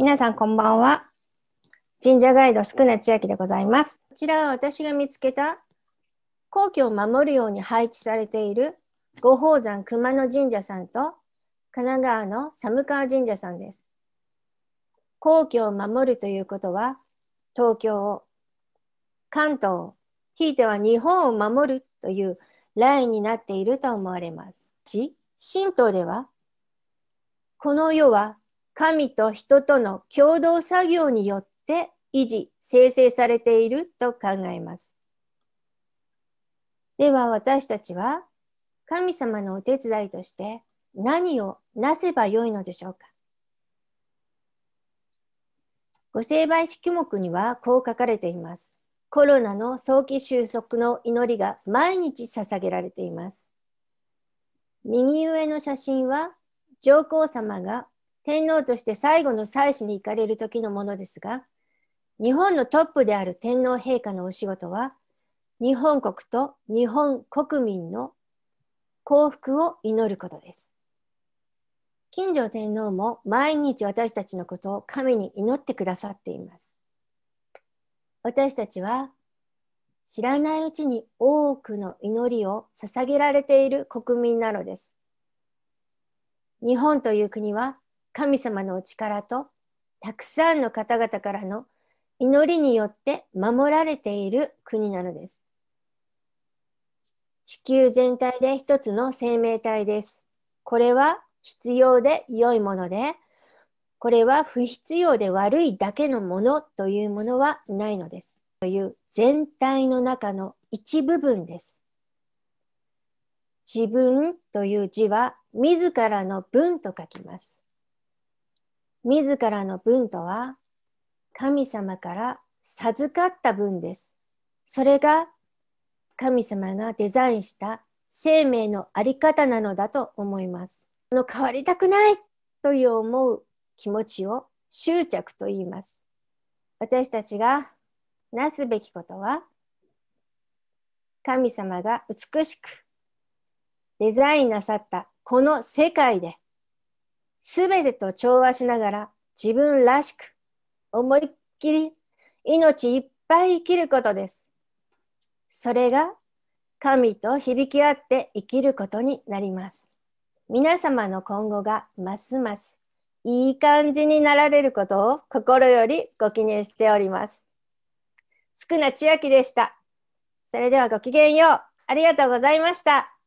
皆さんこんばんは。神社ガイド、すくな千秋でございます。こちらは私が見つけた、皇居を守るように配置されている五宝山熊野神社さんと、神奈川の寒川神社さんです。皇居を守るということは、東京を、関東を、ひいては日本を守るというラインになっていると思われます。し、神道では、この世は神と人との共同作業によって維持、生成されていると考えます。では私たちは神様のお手伝いとして何をなせばよいのでしょうかご成敗式目にはこう書かれています。コロナの早期収束の祈りが毎日捧げられています。右上の写真は上皇様が天皇として最後の祭祀に行かれる時のものですが、日本のトップである天皇陛下のお仕事は、日本国と日本国民の幸福を祈ることです。金城天皇も毎日私たちのことを神に祈ってくださっています。私たちは知らないうちに多くの祈りを捧げられている国民なのです。日本という国は神様のお力とたくさんの方々からの祈りによって守られている国なのです。地球全体で一つの生命体です。これは必要で良いもので、これは不必要で悪いだけのものというものはないのです。という全体の中の一部分です。自分という字は自らの分と書きます。自らの分とは神様から授かった分です。それが神様がデザインした生命の在り方なのだと思います。この変わりたくないという思う気持ちを執着と言います。私たちがなすべきことは神様が美しくデザインなさったこの世界ですべてと調和しながら自分らしく思いっきり命いっぱい生きることです。それが神と響き合って生きることになります。皆様の今後がますますいい感じになられることを心よりご記念しております。すくな千秋でした。それではごきげんよう。ありがとうございました。